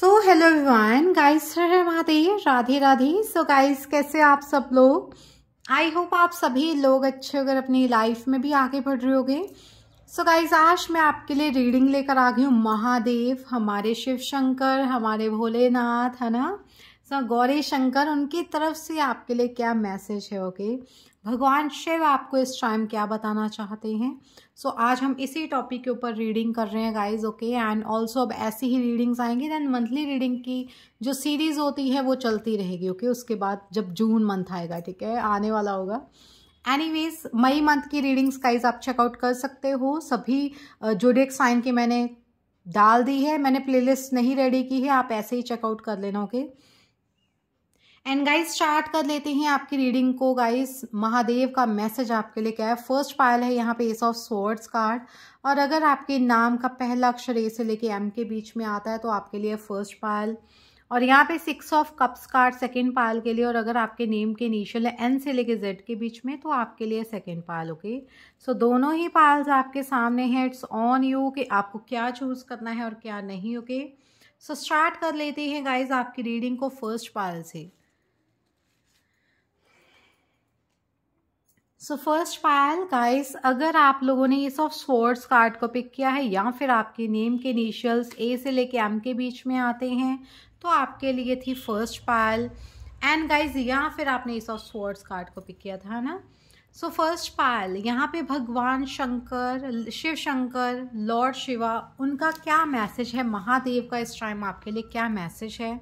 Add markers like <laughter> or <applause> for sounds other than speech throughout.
So hello everyone guys है Mahadev Radhe Radhe so guys कैसे आप सब लोग आई होप आप सभी लोग अच्छे अगर अपनी लाइफ में भी आगे बढ़ रहे होगे सो गाइस आज मैं आपके लिए रीडिंग लेकर आ गई हूँ महादेव हमारे शिव शंकर हमारे भोलेनाथ है ना सो गौरी शंकर उनकी तरफ से आपके लिए क्या मैसेज है ओके okay? भगवान शिव आपको इस टाइम क्या बताना चाहते हैं सो so, आज हम इसी टॉपिक के ऊपर रीडिंग कर रहे हैं गाइज ओके एंड ऑल्सो अब ऐसी ही रीडिंग्स आएंगी देन मंथली रीडिंग की जो सीरीज़ होती है वो चलती रहेगी ओके okay? उसके बाद जब जून मंथ आएगा ठीक है आने वाला होगा एनीवेज मई मंथ की रीडिंग्स गाइज आप चेकआउट कर सकते हो सभी जोडेक साइन की मैंने डाल दी है मैंने प्लेलिस्ट नहीं रेडी की है आप ऐसे ही चेकआउट कर लेना okay okay? And guys start कर लेते हैं आपकी रीडिंग को गाइस महादेव का मैसेज आपके लिए क्या है फर्स्ट पायल है यहाँ पे एस ऑफ स्वर्ड्स कार्ड और अगर आपके नाम का पहला अक्षर ए से लेके एम के बीच में आता है तो आपके लिए फर्स्ट पायल और यहाँ पे six of cups card second pile के लिए और अगर आपके नेम के इनिशियल है एन से लेके जेड के बीच में तो आपके लिए सेकेंड पायल ओके सो दोनों ही पायल्स आपके सामने हैं इट्स ऑन यू कि आपको क्या चूज़ करना है और क्या नहीं ओके सो स्टार्ट कर लेते हैं गाइज आपकी रीडिंग को फर्स्ट पायल से सो फर्स्ट पायल गाइस अगर आप लोगों ने इस ऑफ स्पोर्ट्स कार्ड को पिक किया है या फिर आपके नेम के इनिशियल्स ए से लेके एम के बीच में आते हैं तो आपके लिए थी फर्स्ट पायल एंड गाइस या फिर आपने इस ऑफ स्पोर्ट्स कार्ड को पिक किया था ना सो फर्स्ट पायल यहाँ पे भगवान शंकर शिव शंकर लॉर्ड शिवा उनका क्या मैसेज है महादेव का इस टाइम आपके लिए क्या मैसेज है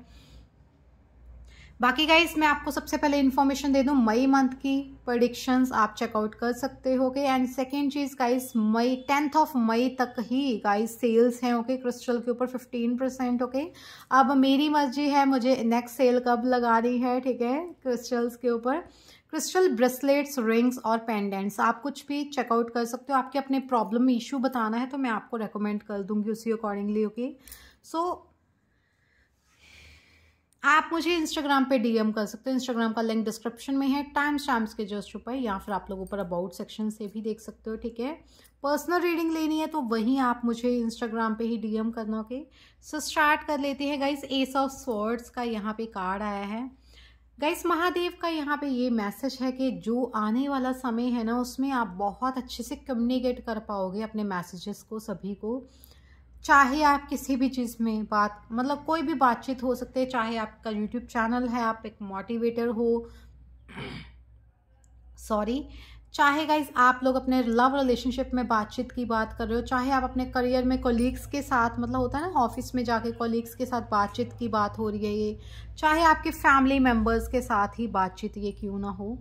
बाकी गाइस मैं आपको सबसे पहले इन्फॉर्मेशन दे दूँ मई मंथ की प्रडिक्शंस आप चेकआउट कर सकते हो गए एंड सेकेंड चीज़ guys May tenth of May तक ही गाइज सेल्स हैं ओके क्रिस्टल के ऊपर फिफ्टीन परसेंट ओके अब मेरी मर्जी है मुझे नेक्स्ट सेल कब लगा रही है ठीक है क्रिस्टल्स के ऊपर क्रिस्टल ब्रेसलेट्स रिंग्स और पेंडेंट्स आप कुछ भी चेकआउट कर सकते हो आपके अपने प्रॉब्लम इशू बताना है तो मैं आपको रिकमेंड कर दूंगी उसी अकॉर्डिंगली ओके सो आप मुझे इंस्टाग्राम पे डीएम कर सकते हैं इंस्टाग्राम का लिंक डिस्क्रिप्शन में है टाइम्स टाइम्स के जस्ट ऊपर या फिर आप लोग ऊपर अबाउट सेक्शन से भी देख सकते हो ठीक है पर्सनल रीडिंग लेनी है तो वहीं आप मुझे इंस्टाग्राम पे ही डीएम करना ओके सो स्टार्ट कर लेते हैं गाइस एस ऑफ स्वर्ड्स का यहाँ पे कार्ड आया है गाइस महादेव का यहाँ पे ये मैसेज है कि जो आने वाला समय है ना उसमें आप बहुत अच्छे से कम्युनिकेट कर पाओगे अपने मैसेजेस को सभी को चाहे आप किसी भी चीज़ में बात मतलब कोई भी बातचीत हो सकते है चाहे आपका यूट्यूब चैनल है आप एक मोटिवेटर हो सॉरी चाहे गाइज आप लोग अपने लव रिलेशनशिप में बातचीत की बात कर रहे हो चाहे आप अपने करियर में कोलीग्स के साथ मतलब होता है ना ऑफिस में जाके कोलीग्स के साथ बातचीत की बात हो रही है ये चाहे आपके फैमिली मेम्बर्स के साथ ही बातचीत ये क्यों ना हो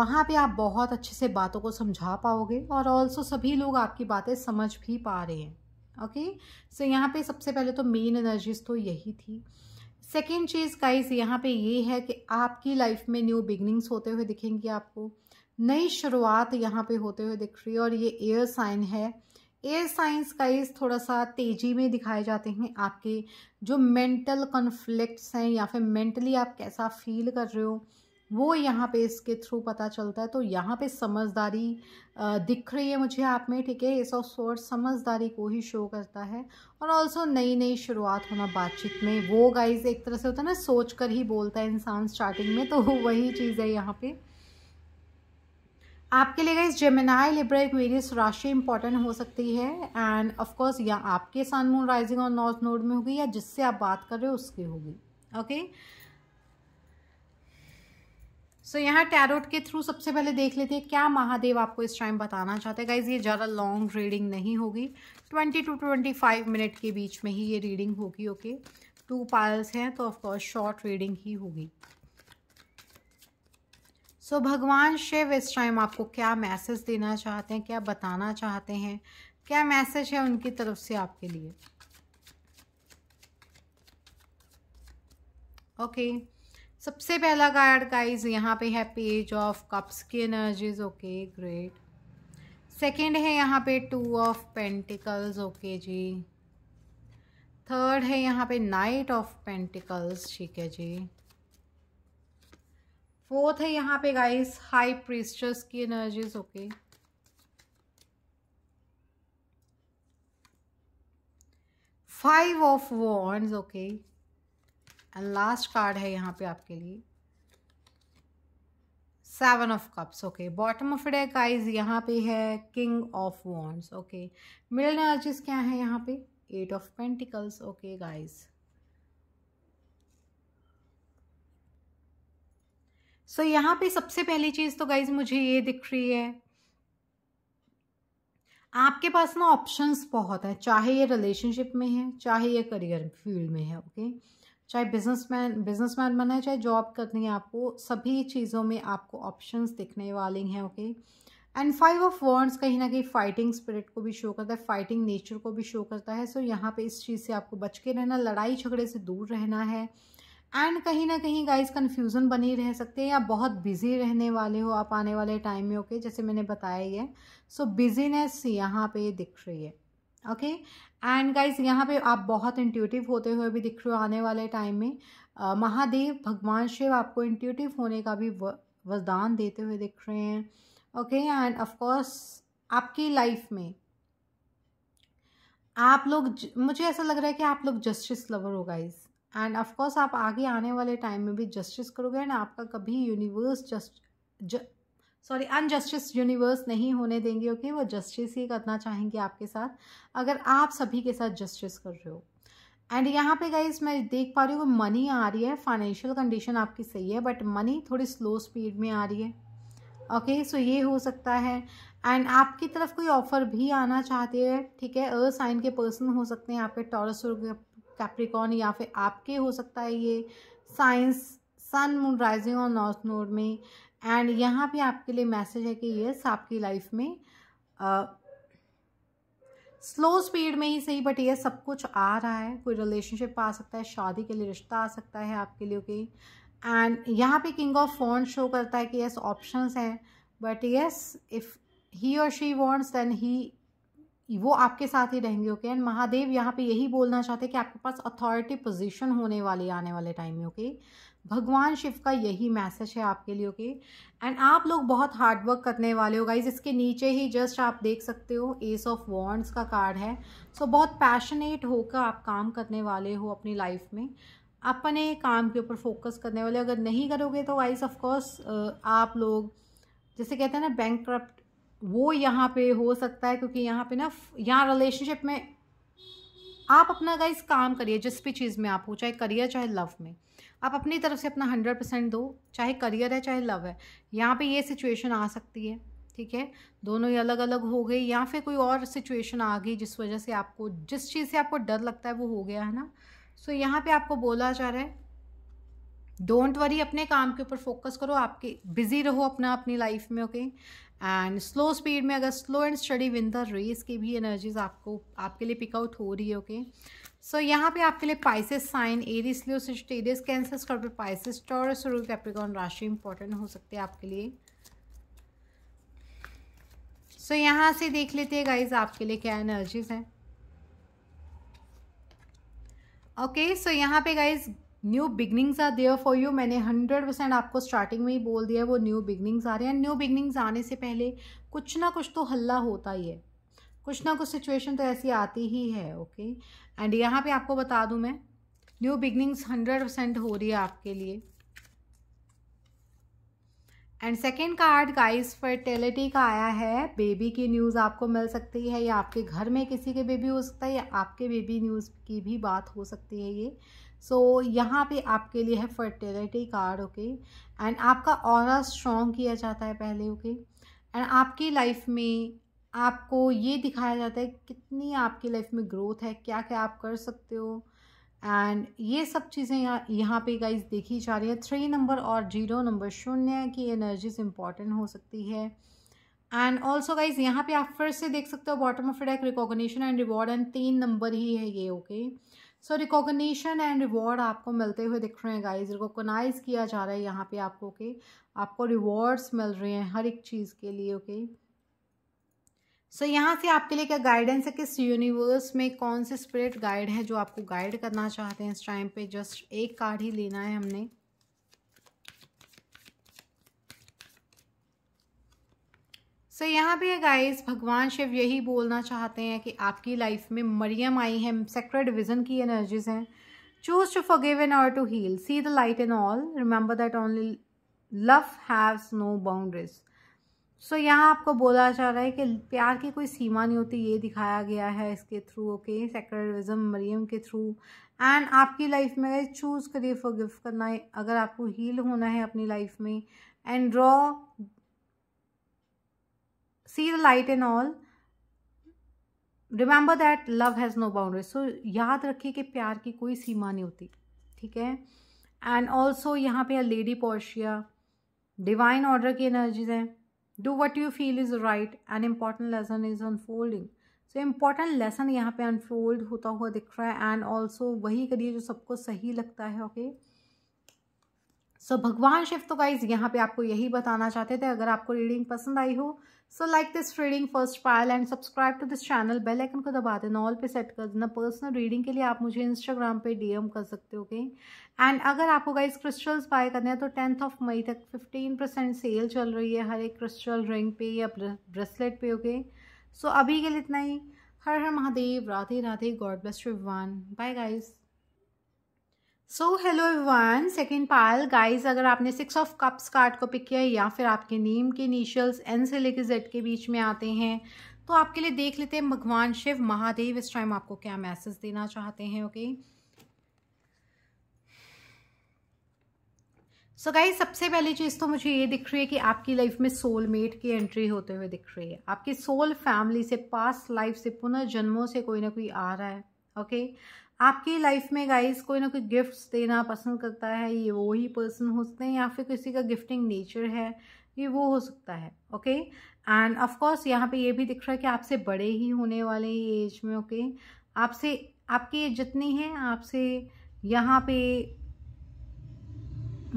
वहाँ पे आप बहुत अच्छे से बातों को समझा पाओगे और ऑल्सो सभी लोग आपकी बातें समझ भी पा रहे हैं ओके सो यहाँ पे सबसे पहले तो मेन एनर्जीज तो यही थी सेकेंड चीज़ गाइज यहाँ पे ये है कि आपकी लाइफ में न्यू बिगनिंग्स होते हुए दिखेंगी आपको नई शुरुआत यहाँ पे होते हुए दिख रही है और ये एयर साइन है एयर साइंस गाइज थोड़ा सा तेज़ी में दिखाए जाते हैं आपके जो मेंटल कॉन्फ्लिक्ट्स हैं या फिर मेंटली आप कैसा फील कर रहे हो वो यहाँ पे इसके थ्रू पता चलता है तो यहाँ पे समझदारी दिख रही है मुझे आप में ठीक है इस ऑफ सोर्ट समझदारी को ही शो करता है और ऑल्सो नई नई शुरुआत होना बातचीत में वो गाइज एक तरह से होता है ना सोच कर ही बोलता है इंसान स्टार्टिंग में तो <laughs> वही चीज़ है यहाँ पे आपके लिए गाइज जेमिनाई लिब्रा एक वेरियस राशि इंपॉर्टेंट हो सकती है एंड ऑफकोर्स या आपके सन मून राइजिंग और नॉर्थ नोड में होगी या जिससे आप बात कर रहे हो उसकी होगी ओके okay? सो so, यहाँ टैरोट के थ्रू सबसे पहले देख लेते हैं क्या महादेव आपको इस टाइम बताना चाहते हैं गाइज ये ज़्यादा लॉन्ग रीडिंग नहीं होगी twenty two twenty five minute के बीच में ही ये रीडिंग होगी ओके टू पायल्स हैं तो ऑफकोर्स शॉर्ट रीडिंग ही होगी सो so, भगवान शिव इस टाइम आपको क्या मैसेज देना चाहते हैं क्या बताना चाहते हैं क्या मैसेज है उनकी तरफ से आपके लिए ओके okay. सबसे पहला कार्ड गाइज यहाँ पे है पेज ऑफ कप्स की एनर्जीज ओके ग्रेट सेकेंड है यहाँ पे टू ऑफ पेंटिकल्स ओके जी थर्ड है यहाँ पे नाइट ऑफ पेंटिकल्स ठीक है जी फोर्थ है यहाँ पे गाइस हाई प्रिस्टर्स की energies okay five of wands okay and last card है यहाँ पे आपके लिए seven of cups okay bottom of deck आइज यहाँ पे है king of wands okay middle energies क्या है यहाँ पे eight of pentacles okay guys so यहाँ पे सबसे पहली चीज़ तो गाइज मुझे ये दिख रही है आपके पास ना ऑप्शंस बहुत हैं चाहे ये रिलेशनशिप में है चाहे ये करियर फील्ड में है ओके okay? चाहे बिजनेसमैन बिजनेसमैन बनना है चाहे जॉब करनी है आपको सभी चीज़ों में आपको ऑप्शंस दिखने वाले हैं okay and five of wands कहीं ना कहीं फाइटिंग स्पिरिट को भी शो करता है फाइटिंग नेचर को भी शो करता है सो so, यहाँ पे इस चीज़ से आपको बच के रहना लड़ाई झगड़े से दूर रहना है एंड कहीं ना कहीं गाइस कन्फ्यूज़न बनी रह सकते हैं या बहुत बिजी रहने वाले हो आप आने वाले टाइम में ओके okay? जैसे मैंने बताया ही है सो बिजीनेस यहाँ पे दिख रही है ओके एंड गाइज यहाँ पे आप बहुत इंट्यूटिव होते हुए भी दिख रहे हो आने वाले टाइम में महादेव भगवान शिव आपको इंट्यूटिव होने का भी वरदान देते हुए दिख रहे हैं ओके एंड ऑफकोर्स आपकी लाइफ में आप लोग मुझे ऐसा लग रहा है कि आप लोग जस्टिस लवर हो गाइज एंड ऑफकोर्स आप आगे आने वाले टाइम में भी जस्टिस करोगे एंड आपका कभी यूनिवर्स जस्ट ज, सॉरी अनजस्टिस यूनिवर्स नहीं होने देंगे ओके okay? वो जस्टिस ही करना चाहेंगे आपके साथ अगर आप सभी के साथ जस्टिस कर रहे हो एंड यहाँ पे गाइज मैं देख पा रही हूँ मनी आ रही है फाइनेंशियल कंडीशन आपकी सही है बट मनी थोड़ी स्लो स्पीड में आ रही है ओके okay, सो so ये हो सकता है एंड आपकी तरफ कोई ऑफर भी आना चाहते हैं ठीक है अर्थ साइन के पर्सन हो सकते हैं आपके टॉरस कैप्रिकॉन या फिर आपके हो सकता है ये साइंस सन मून राइजिंग और नॉर्थ नोड में एंड यहाँ भी आपके लिए मैसेज है कि यस आपकी लाइफ में स्लो स्पीड में ही सही बट ये सब कुछ आ रहा है कोई रिलेशनशिप आ सकता है शादी के लिए रिश्ता आ सकता है आपके लिए ओके एंड यहाँ पे किंग ऑफ फोन शो करता है कि यस ऑप्शंस हैं बट यस इफ़ ही और शी वॉन्ट्स देन ही वो आपके साथ ही रहेंगे ओके एंड महादेव यहाँ पे यही बोलना चाहते हैं कि आपके पास अथॉरिटी पोजीशन होने वाली आने वाले टाइम में ओके भगवान शिव का यही मैसेज है आपके लिए ओके एंड आप लोग बहुत हार्डवर्क करने वाले हो गाइज इसके नीचे ही जस्ट आप देख सकते हो एस ऑफ वॉन्ड्स का कार्ड है सो so, बहुत पैशनेट होकर आप काम करने वाले हो अपनी लाइफ में अपने काम के ऊपर फोकस करने वाले अगर नहीं करोगे तो वाइज ऑफकोर्स आप लोग जैसे कहते हैं ना बैंक वो यहाँ पे हो सकता है क्योंकि यहाँ पे ना यहाँ रिलेशनशिप में आप अपना गाइस काम करिए जिस भी चीज़ में आप हो चाहे करियर चाहे लव में आप अपनी तरफ से अपना हंड्रेड परसेंट दो चाहे करियर है चाहे लव है यहाँ पे ये सिचुएशन आ सकती है ठीक है दोनों ही अलग अलग हो गए या फिर कोई और सिचुएशन आ गई जिस वजह से आपको जिस चीज़ से आपको डर लगता है वो हो गया है ना सो so, यहाँ पे आपको बोला जा रहा है डोंट वरी अपने काम के ऊपर फोकस करो आपके बिज़ी रहो अपना अपनी लाइफ में ओके एंड स्लो स्पीड में अगर slow and steady win the race की भी एनर्जीज आपको आपके लिए पिकआउट हो रही है ओके सो यहाँ पे आपके लिए Pisces sign Aries Leo Sagittarius Cancer Scorpio Pisces Taurus रूल कैप्रिकॉन राशि इंपॉर्टेंट हो सकते हैं आपके लिए सो so, यहाँ से देख लेते हैं गाइज आपके लिए क्या एनर्जीज हैं ओके सो यहाँ पे guys new beginnings are there for you मैंने हंड्रेड परसेंट आपको स्टार्टिंग में ही बोल दिया है वो न्यू बिगनिंग्स आ रहे हैं न्यू बिगनिंग्स आने से पहले कुछ ना कुछ तो हल्ला होता ही है कुछ ना कुछ सिचुएशन तो ऐसी आती ही है ओके एंड यहाँ पे आपको बता दूँ मैं न्यू बिगनिंग्स हंड्रेड परसेंट हो रही है आपके लिए and second card guys fertility का आया है बेबी की न्यूज़ आपको मिल सकती है या आपके घर में किसी के बेबी हो सकता है या आपके बेबी न्यूज़ की भी बात हो सकती है ये सो so, यहाँ पे आपके लिए है फर्टिलिटी कार्ड ओके एंड आपका और स्ट्रॉन्ग किया जाता है पहले ओके एंड आपकी लाइफ में आपको ये दिखाया जाता है कितनी आपकी लाइफ में ग्रोथ है क्या क्या आप कर सकते हो एंड ये सब चीज़ें यहाँ यहाँ पे गाइज देखी जा रही है थ्री नंबर और जीरो नंबर शून्य की एनर्जीज इंपॉर्टेंट हो सकती है एंड ऑल्सो गाइज यहाँ पे आप फिर से देख सकते हो bottom of deck recognition and reward and तीन नंबर ही है ये okay okay? So recognition and reward आपको मिलते हुए दिख रहे हैं गाइज रिकोगनाइज किया जा रहा है यहाँ पे आपको के okay? आपको रिवॉर्ड्स मिल रहे हैं हर एक चीज़ के लिए ओके okay? सो so, यहाँ से आपके लिए क्या गाइडेंस है किस यूनिवर्स में कौन से स्पिरिट गाइड है जो आपको गाइड करना चाहते हैं इस टाइम पे जस्ट एक कार्ड ही लेना है हमने सो so, यहाँ पे गाइस भगवान शिव यही बोलना चाहते हैं कि आपकी लाइफ में मरियम आई हैं सेक्रेड विजन की एनर्जीज हैं चूज टू फॉरगिव एन और to heal see the light in all remember that only love haves no boundaries so यहाँ आपको बोला जा रहा है कि प्यार की कोई सीमा नहीं होती ये दिखाया गया है इसके थ्रू ओके सेक्रेटिज्म मरियम के थ्रू एंड आपकी लाइफ में चूज़ करिए फॉरगिव करना है अगर आपको हील होना है अपनी लाइफ में and draw see the light and all remember that love has no boundary so याद रखिए कि प्यार की कोई सीमा नहीं होती ठीक है एंड ऑल्सो यहाँ पे है लेडी पोर्शिया डिवाइन ऑर्डर की एनर्जीज हैं do what you feel is right and important lesson is unfolding so important lesson यहाँ पे अनफोल्ड होता हुआ दिख रहा है एंड ऑल्सो वही करिए जो सबको सही लगता है ओके सो भगवान शिव तो गाइज यहाँ पे आपको यही बताना चाहते थे अगर आपको रीडिंग पसंद आई हो so like this reading first pile and subscribe to this channel bell icon को दबा देना ऑल पे सेट कर देना पर्सनल रीडिंग के लिए आप मुझे इंस्टाग्राम पे डीएम कर सकते हो गई एंड अगर आपको गाइस क्रिस्टल्स बाय करने हैं तो टेंथ ऑफ मई तक फिफ्टीन परसेंट सेल चल रही है हर एक क्रिस्टल रिंग पे या ब्रेसलेट पे हो गए सो अभी के लिए इतना ही हर हर Mahadev Radhe Radhe God bless you bye guys so hello one second pile guys अगर आपने सिक्स ऑफ कप्स कार्ड को पिक किया या फिर आपके नेम के इनिशियल्स एन से लेकर जेड के बीच में आते हैं तो आपके लिए देख लेते हैं भगवान शिव महादेव इस टाइम आपको क्या मैसेज देना चाहते हैं ओके सो गाइस सबसे पहली चीज़ तो मुझे ये दिख रही है कि आपकी लाइफ में सोलमेट की एंट्री होते हुए दिख रही है आपकी सोल फैमिली से पास्ट लाइफ से पुनर्जन्मों से कोई ना कोई आ रहा है ओके okay? आपकी लाइफ में गाइस कोई ना कोई गिफ्ट्स देना पसंद करता है ये वो ही पर्सन हो सकते हैं या फिर किसी का गिफ्टिंग नेचर है ये वो हो सकता है ओके एंड ऑफ कोर्स यहाँ पे ये भी दिख रहा है कि आपसे बड़े ही होने वाले ये एज में ओके okay? आपसे आपकी एज जितनी है आपसे यहाँ पे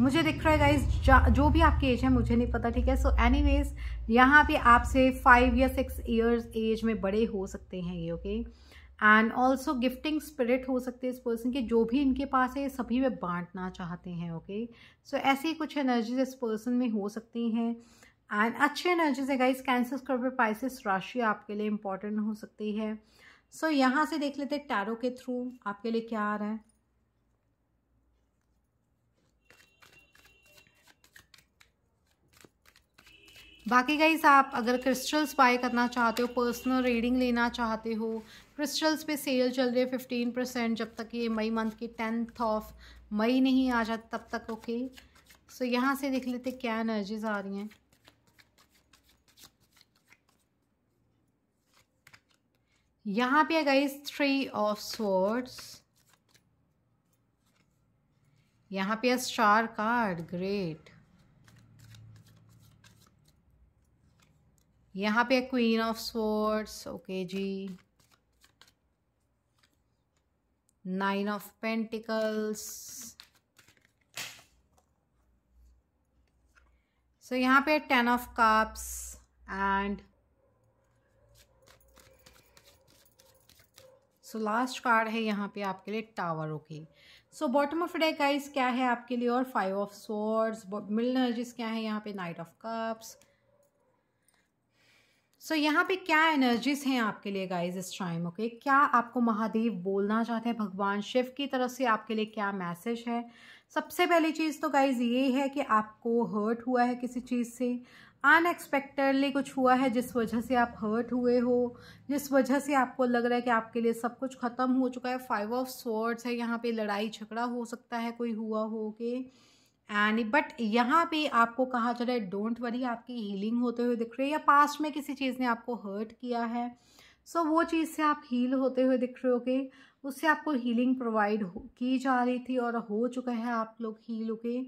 मुझे दिख रहा है गाइज जो भी आपकी एज है मुझे नहीं पता ठीक है सो एनी वेज यहाँ पे आपसे फाइव या सिक्स ईयर्स एज में बड़े हो सकते हैं ये okay okay? And also gifting spirit हो सकते हैं इस पर्सन के जो भी इनके पास है सभी में बांटना चाहते हैं ओके सो ऐसी कुछ एनर्जीज इस पर्सन में हो सकती हैं एंड अच्छी एनर्जीज है गाइस कैंसर स्कॉर्पियो पाइसिस राशि आपके लिए इंपॉर्टेंट हो सकती है सो so, यहाँ से देख लेते हैं टैरो के थ्रू आपके लिए क्या आ रहा है बाकी गाइस आप अगर क्रिस्टल्स बाय करना चाहते हो पर्सनल रीडिंग लेना चाहते हो क्रिस्टल्स पे सेल चल रही है फिफ्टीन परसेंट जब तक ये मई मंथ की टेंथ ऑफ मई नहीं आ जाता तब तक ओके सो so, यहाँ से देख लेते क्या एनर्जीज आ रही हैं यहाँ पे है थ्री ऑफ स्वर्ड्स यहाँ पे है स्टार कार्ड ग्रेट यहाँ पे क्वीन ऑफ स्वर्ड्स ओके जी नाइन ऑफ पेंटिकल्स सो यहाँ पे ten of cups and so last card है यहाँ पे आपके लिए tower okay so bottom of deck guys क्या है आपके लिए और फाइव ऑफ स्वॉर्ड्स मिलनर्जिस क्या है यहाँ पे knight of cups so so, यहाँ पे क्या एनर्जीज हैं आपके लिए गाइज़ इस टाइम ओके क्या आपको महादेव बोलना चाहते हैं भगवान शिव की तरफ से आपके लिए क्या मैसेज है सबसे पहली चीज़ तो गाइज ये है कि आपको हर्ट हुआ है किसी चीज़ से अनएक्सपेक्टेडली कुछ हुआ है जिस वजह से आप हर्ट हुए हो जिस वजह से आपको लग रहा है कि आपके लिए सब कुछ ख़त्म हो चुका है फाइव ऑफ स्वर्ड्स है यहाँ पे लड़ाई झगड़ा हो सकता है कोई हुआ हो के एंड बट यहाँ पे आपको कहा जा रहा है डोंट वरी आपकी हीलिंग होते हुए दिख रही है या पास्ट में किसी चीज़ ने आपको हर्ट किया है सो so, वो चीज़ से आप हील होते हुए दिख रहे होगे उससे आपको हीलिंग प्रोवाइड की जा रही थी और हो चुका है आप लोग हील होके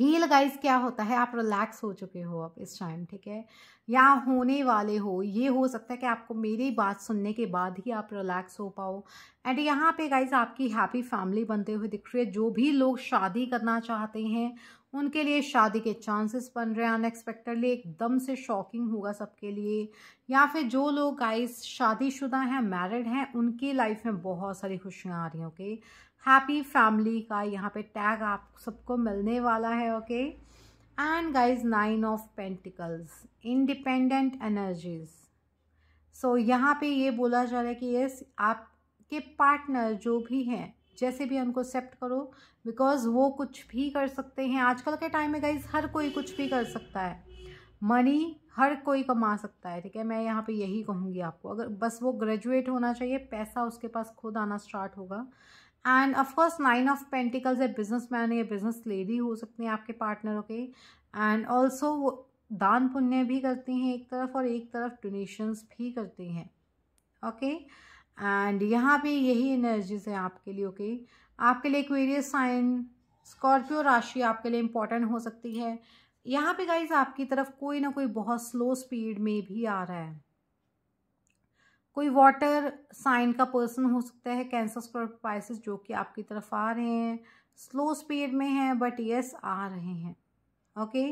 हील गाइस क्या होता है आप रिलैक्स हो चुके हो अब इस टाइम ठीक है या होने वाले हो ये हो सकता है कि आपको मेरी बात सुनने के बाद ही आप रिलैक्स हो पाओ एंड यहाँ पे गाइस आपकी हैप्पी फैमिली बनते हुए दिख रही है जो भी लोग शादी करना चाहते हैं उनके लिए शादी के चांसेस बन रहे हैं अनएक्सपेक्टेडली एकदम से शॉकिंग होगा सबके लिए या फिर जो लोग गाइस शादीशुदा हैं मैरिड हैं उनकी लाइफ में बहुत सारी खुशियाँ आ रही हैं ओके हैप्पी फैमिली का यहाँ पे टैग आप सबको मिलने वाला है okay and guys nine of pentacles independent energies so यहाँ पे ये बोला जा रहा है कि यस आपके पार्टनर जो भी हैं जैसे भी उनको एक्सेप्ट करो बिकॉज वो कुछ भी कर सकते हैं आजकल के टाइम में गाइज हर कोई कुछ भी कर सकता है मनी हर कोई कमा सकता है ठीक है मैं यहाँ पे यही कहूँगी आपको अगर बस वो ग्रेजुएट होना चाहिए पैसा उसके पास खुद आना स्टार्ट होगा and of course nine of pentacles है बिजनेस मैन या बिजनेस लेडी हो सकते हैं आपके पार्टनरों के एंड ऑल्सो वो दान पुण्य भी करती हैं एक तरफ और एक तरफ डोनेशंस भी करती हैं ओके एंड यहाँ पे यही एनर्जीज हैं आपके लिए ओके okay? आपके लिए क्वेरियस साइन स्कॉर्पियो राशि आपके लिए इम्पॉर्टेंट हो सकती है यहाँ पे गाइज आपकी तरफ कोई ना कोई बहुत स्लो स्पीड में भी आ रहा है कोई वाटर साइन का पर्सन हो सकता है कैंसर स्क्रोपाइसिस जो कि आपकी तरफ आ रहे हैं स्लो स्पीड में है बट यस आ रहे हैं ओके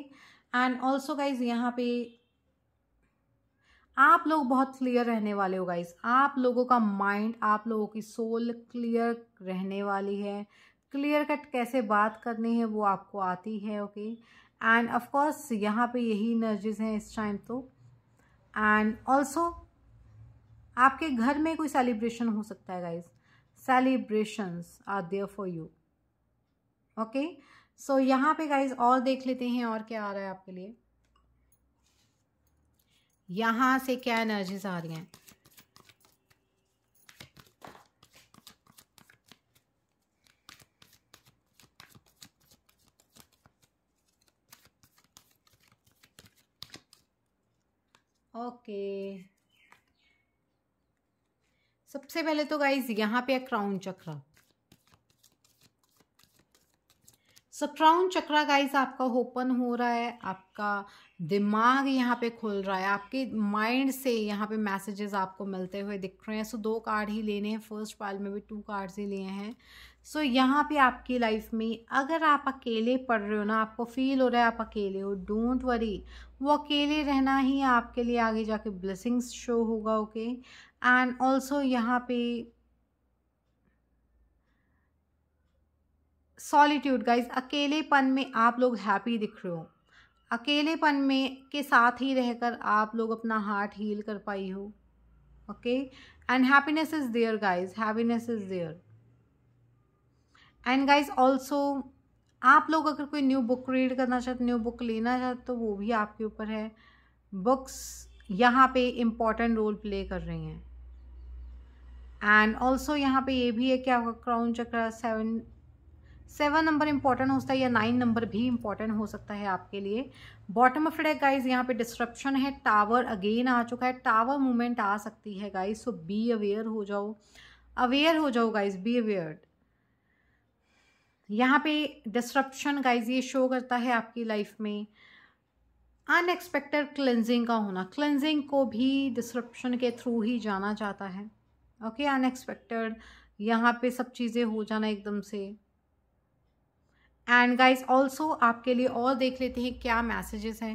एंड ऑल्सो गाइज यहाँ पे आप लोग बहुत क्लियर रहने वाले हो गाइज आप लोगों का माइंड आप लोगों की सोल क्लियर रहने वाली है क्लियर कट कैसे बात करनी है वो आपको आती है ओके एंड ऑफकोर्स यहाँ पे यही एनर्जीज हैं इस टाइम तो एंड ऑल्सो आपके घर में कोई सेलिब्रेशन हो सकता है guys celebrations are there for you okay so यहाँ पे गाइज और देख लेते हैं और क्या आ रहा है आपके लिए यहाँ से क्या एनर्जीज आ रही हैं ओके okay. सबसे पहले तो गाइज यहाँ पे है crown chakra so crown chakra guys आपका ओपन हो रहा है आपका दिमाग यहाँ पे खुल रहा है आपके माइंड से यहाँ पे मैसेजेस आपको मिलते हुए दिख रहे हैं सो so, दो कार्ड ही लेने हैं फर्स्ट पाल में भी टू कार्ड्स ही लिए हैं सो so, यहाँ पे आपकी लाइफ में अगर आप अकेले पढ़ रहे हो ना आपको फील हो रहा है आप अकेले हो डोंट वरी वो अकेले रहना ही आपके लिए आगे जाके ब्लेसिंग्स शो होगा ओके okay? एंड ऑल्सो यहाँ पे सॉलीट्यूड गाइज अकेलेपन में आप लोग हैप्पी दिख रहे हो अकेलेपन में के साथ ही रहकर आप लोग अपना हार्ट हील कर पाई हो okay and happiness is there guys happiness is there and guys also आप लोग अगर कोई न्यू बुक रीड करना चाहते न्यू बुक लेना चाहते तो वो भी आपके ऊपर है बुक्स यहाँ पे इम्पॉर्टेंट रोल प्ले कर रही हैं एंड ऑल्सो यहाँ पे ये भी है कि आपका क्राउन चक्र सेवन सेवन नंबर इंपॉर्टेंट हो सकता है या नाइन नंबर भी इंपॉर्टेंट हो सकता है आपके लिए बॉटम ऑफ डेक गाइज यहाँ पे डिस्ट्रप्शन है टावर अगेन आ चुका है टावर मूवमेंट आ सकती है गाइज सो बी अवेयर हो जाओ अवेयर हो जाओ गाइज बी अवेयर यहाँ पे डिस्ट्रप्शन गाइज ये शो करता है आपकी लाइफ में अनएक्सपेक्टेड क्लेंजिंग का होना क्लेंजिंग को भी डिस्ट्रप्शन के थ्रू ही जाना जाता है ओके अनएक्सपेक्टेड यहाँ पे सब चीज़ें हो जाना एकदम से एंड गाइज ऑल्सो आपके लिए और देख लेते हैं क्या मैसेजेस हैं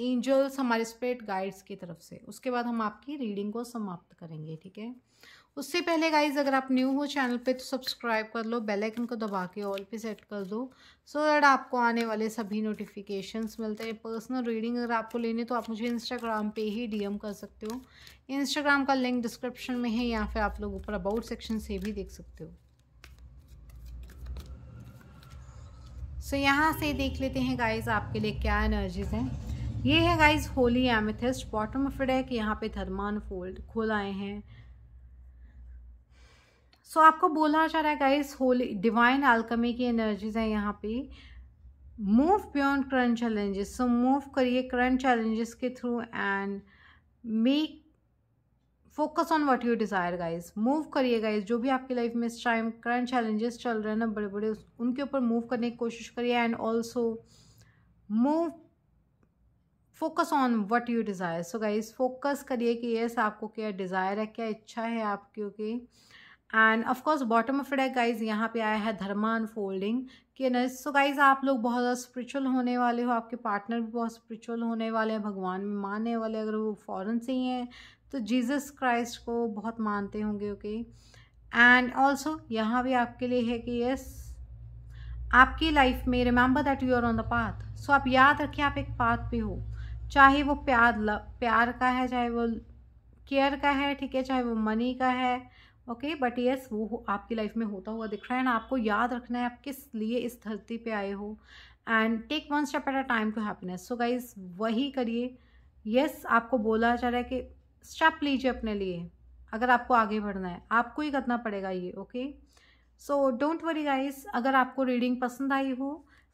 एंजल्स हमारे स्पिरिट गाइड्स की तरफ से उसके बाद हम आपकी रीडिंग को समाप्त करेंगे ठीक है उससे पहले गाइज अगर आप न्यू हो चैनल पे तो सब्सक्राइब कर लो बेल आइकन को दबा के ऑल पे सेट कर दो सो so दैट आपको आने वाले सभी नोटिफिकेशंस मिलते हैं पर्सनल रीडिंग अगर आपको लेनी तो आप मुझे इंस्टाग्राम पे ही डीएम कर सकते हो इंस्टाग्राम का लिंक डिस्क्रिप्शन में है या फिर आप लोग ऊपर अबाउट सेक्शन से भी देख सकते हो सो so, यहाँ से देख लेते हैं गाइज आपके लिए क्या एनर्जीज हैं ये है guys holy amethyst bottom of deck यहाँ पे थर्मान फोल्ड खोल आए हैं सो so, आपको बोलना चाह अच्छा रहा है गाइस होली डिवाइन एल्कमी की एनर्जीज है यहाँ पे move beyond current challenges so move करिए करंट चैलेंजेस के through and make focus on what you desire guys move करिए गाइस जो भी आपकी लाइफ में इस टाइम करंट चैलेंजेस चल रहे हैं ना बड़े बड़े उनके ऊपर मूव करने की कोशिश करिए and also move focus on what you desire so guys focus करिए कि यस आपको क्या डिज़ायर है क्या इच्छा है आपकी okay okay? And of course bottom of deck guys यहाँ पे आया है धर्मा अनफोल्डिंग कि न सो गाइज आप लोग बहुत ज़्यादा स्परिचुअल होने वाले हो आपके पार्टनर भी बहुत स्परिचुअल होने वाले हैं भगवान में मानने वाले अगर वो फॉरन से ही हैं तो जीसस क्राइस्ट को बहुत मानते होंगे ओके एंड ऑल्सो यहाँ भी आपके लिए है कि यस आपकी लाइफ में remember that you are on the path so आप याद रखिए आप एक पाथ पे हो चाहे वो प्यार लव प्यार का है चाहे वो केयर का है ठीक है चाहे वो मनी का है ओके बट यस वो आपकी लाइफ में होता हुआ दिख रहा है एंड आपको याद रखना है आप किस लिए इस धरती पे आए हो and take one step at a time to happiness so guys वही करिए यस yes, आपको बोला जा रहा है कि स्टेप लीजिए अपने लिए अगर आपको आगे बढ़ना है आपको ही करना पड़ेगा ये okay so don't worry guys अगर आपको रीडिंग पसंद आई हो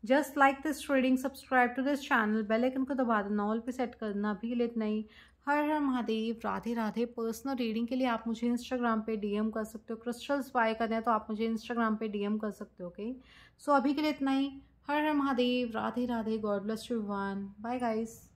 just like this reading subscribe to this channel bell icon को दबा देना ऑल पे सेट करना भी लेट नहीं हर हर महादेव राधे राधे पर्सनल रीडिंग के लिए आप मुझे इंस्टाग्राम पे डीएम कर सकते हो क्रिस्टल्स बाय कर दें तो आप मुझे इंस्टाग्राम पे डीएम कर सकते हो ओके सो अभी के लिए इतना ही हर हर Mahadev Radhe Radhe God bless you one bye guys